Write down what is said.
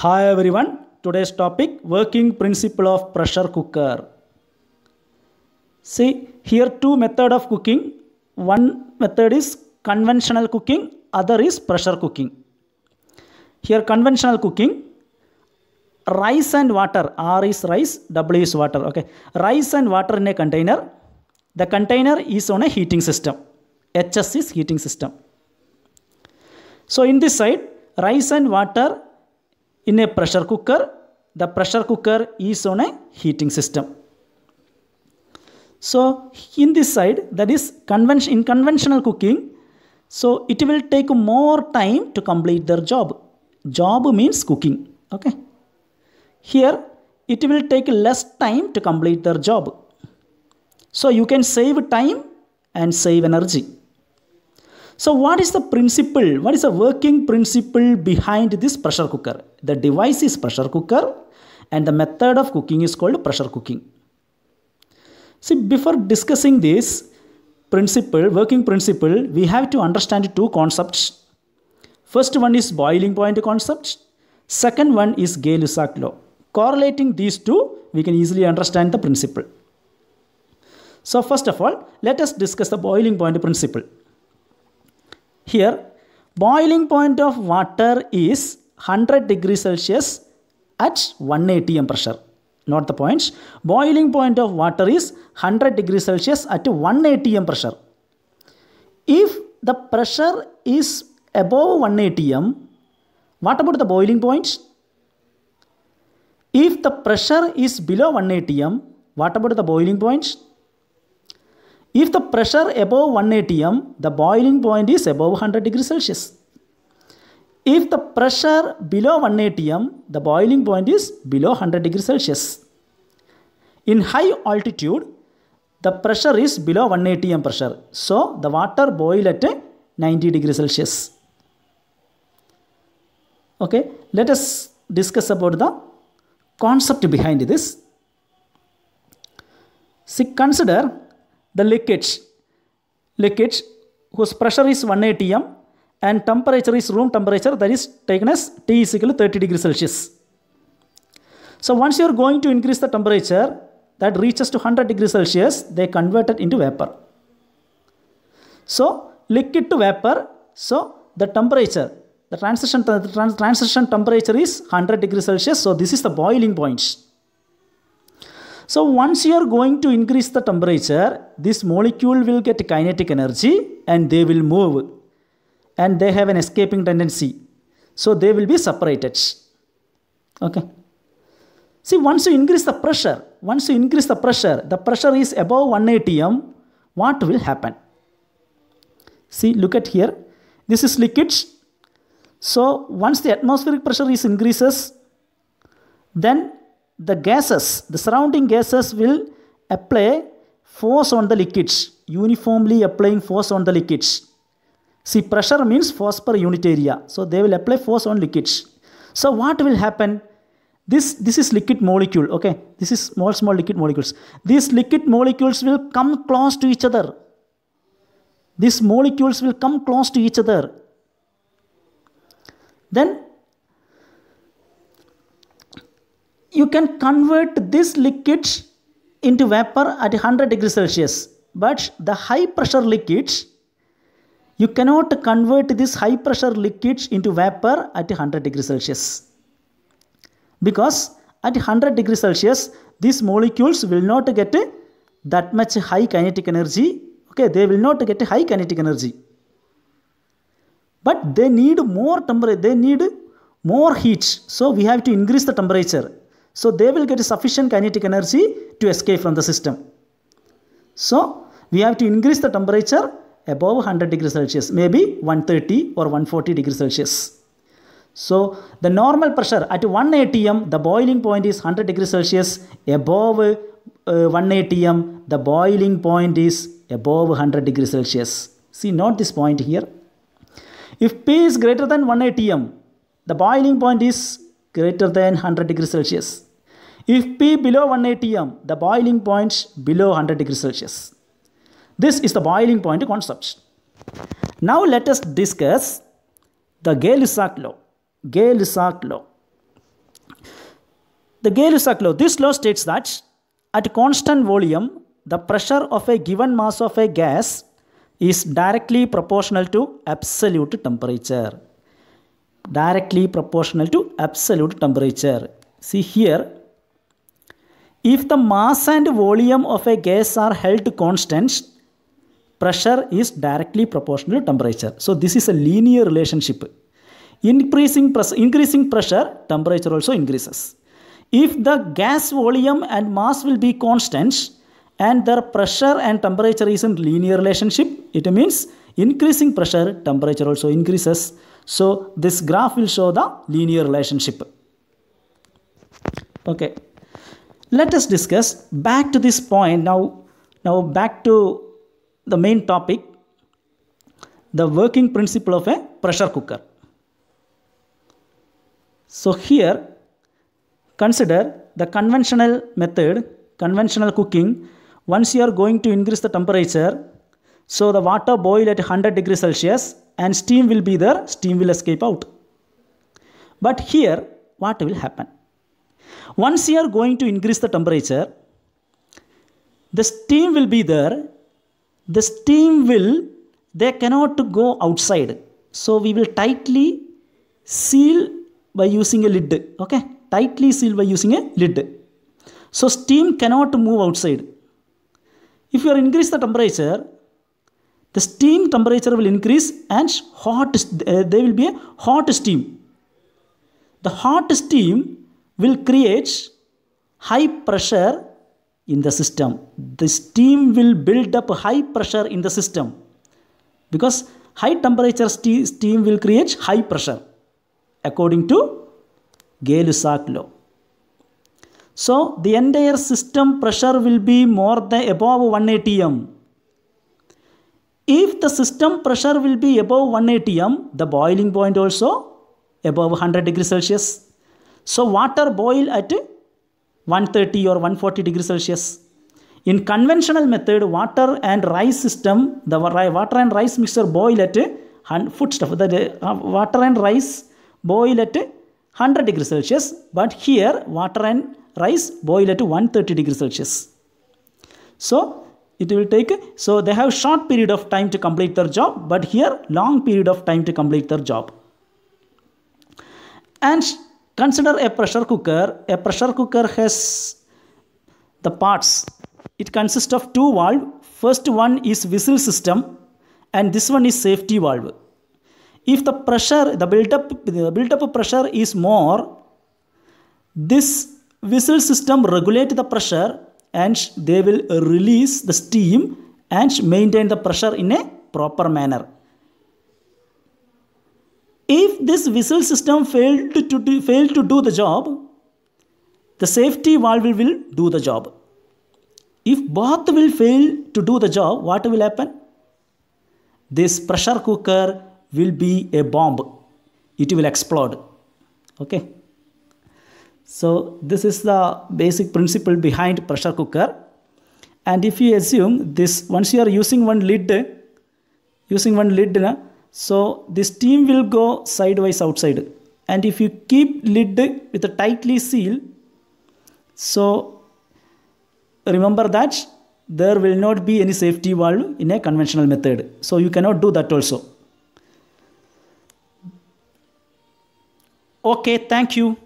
Hi everyone, today's topic working principle of pressure cooker. See here two method of cooking. One method is conventional cooking, other is pressure cooking. Here conventional cooking, rice and water, R is rice, W is water. Okay, Rice and water in a container. The container is on a heating system. HS is heating system. So in this side, rice and water in a pressure cooker, the pressure cooker is on a heating system. So in this side, that is convention, in conventional cooking, so it will take more time to complete their job. Job means cooking. Okay. Here, it will take less time to complete their job. So you can save time and save energy. So what is the principle? What is the working principle behind this pressure cooker? The device is pressure cooker and the method of cooking is called pressure cooking. See, before discussing this principle, working principle, we have to understand two concepts. First one is boiling point concept. Second one is Gay-Lussac law. Correlating these two, we can easily understand the principle. So first of all, let us discuss the boiling point principle. Here, boiling point of water is 100 degree Celsius at 180 m pressure. Note the points. Boiling point of water is 100 degree Celsius at 180 m pressure. If the pressure is above 180 m, what about the boiling point? If the pressure is below 180 m, what about the boiling point? If the pressure above 180 m, the boiling point is above 100 degree Celsius. If the pressure below 1 atm, the boiling point is below 100 degree Celsius. In high altitude, the pressure is below 180 m pressure. So, the water boil at 90 degree Celsius. Okay, let us discuss about the concept behind this. See, consider the leakage. Leakage whose pressure is 1 atm and temperature is room temperature that is taken as T is equal to 30 degrees Celsius. So once you are going to increase the temperature that reaches to 100 degrees Celsius, they convert it into vapor. So liquid to vapor, so the temperature, the transition, the trans transition temperature is 100 degrees Celsius, so this is the boiling point. So once you are going to increase the temperature, this molecule will get kinetic energy and they will move and they have an escaping tendency. So they will be separated. Okay. See, once you increase the pressure, once you increase the pressure, the pressure is above 180 m, what will happen? See, look at here. This is liquid. So once the atmospheric pressure is increases, then the gases, the surrounding gases will apply force on the liquids, uniformly applying force on the liquids. See, pressure means force per unit area. So they will apply force on liquids. So what will happen? This, this is liquid molecule, okay? This is small, small liquid molecules. These liquid molecules will come close to each other. These molecules will come close to each other. Then you can convert this liquid into vapor at 100 degrees Celsius. But the high pressure liquids you cannot convert this high pressure liquid into vapor at 100 degree Celsius. Because at 100 degree Celsius, these molecules will not get that much high kinetic energy. Okay, they will not get high kinetic energy. But they need more temperature, they need more heat. So we have to increase the temperature. So they will get sufficient kinetic energy to escape from the system. So we have to increase the temperature above 100 degrees Celsius, maybe 130 or 140 degrees Celsius. So the normal pressure at 1 atm, the boiling point is 100 degrees Celsius. Above uh, 1 atm, the boiling point is above 100 degrees Celsius. See, note this point here. If P is greater than 1 atm, the boiling point is greater than 100 degrees Celsius. If P below 1 atm, the boiling point below 100 degrees Celsius. This is the boiling point concept. Now let us discuss the Gay-Lussac law. Gay-Lussac law. The Gay-Lussac law. This law states that at constant volume, the pressure of a given mass of a gas is directly proportional to absolute temperature. Directly proportional to absolute temperature. See here, if the mass and volume of a gas are held constant, pressure is directly proportional to temperature. So this is a linear relationship. Increasing, press, increasing pressure, temperature also increases. If the gas volume and mass will be constant and their pressure and temperature is in linear relationship, it means increasing pressure, temperature also increases. So this graph will show the linear relationship. Okay. Let us discuss back to this point. Now, now back to the main topic the working principle of a pressure cooker. So here consider the conventional method conventional cooking once you are going to increase the temperature so the water boil at 100 degrees Celsius and steam will be there steam will escape out. But here what will happen? Once you are going to increase the temperature the steam will be there the steam will they cannot go outside so we will tightly seal by using a lid okay tightly seal by using a lid so steam cannot move outside if you increase the temperature the steam temperature will increase and hot uh, there will be a hot steam the hot steam will create high pressure in the system. The steam will build up high pressure in the system because high temperature steam will create high pressure according to Gay-Lussac law. So the entire system pressure will be more than above 180 m. If the system pressure will be above 180 m, the boiling point also above 100 degrees Celsius. So water boil at 130 or 140 degree Celsius. In conventional method, water and rice system, the water and rice mixture boil at stuff. the uh, water and rice boil at 100 degree Celsius, but here water and rice boil at 130 degree Celsius. So it will take, so they have short period of time to complete their job, but here long period of time to complete their job. And Consider a pressure cooker. A pressure cooker has the parts. It consists of two valves. First one is whistle system and this one is safety valve. If the pressure, the built-up the built-up pressure is more, this whistle system regulate the pressure and they will release the steam and maintain the pressure in a proper manner. If this whistle system failed to, to, to, failed to do the job, the safety valve will do the job. If both will fail to do the job, what will happen? This pressure cooker will be a bomb. It will explode. Okay. So this is the basic principle behind pressure cooker. And if you assume this, once you are using one lid, using one lid, na, so this steam will go sideways outside. And if you keep lid with a tightly seal, so remember that there will not be any safety valve in a conventional method. So you cannot do that also. Okay, thank you.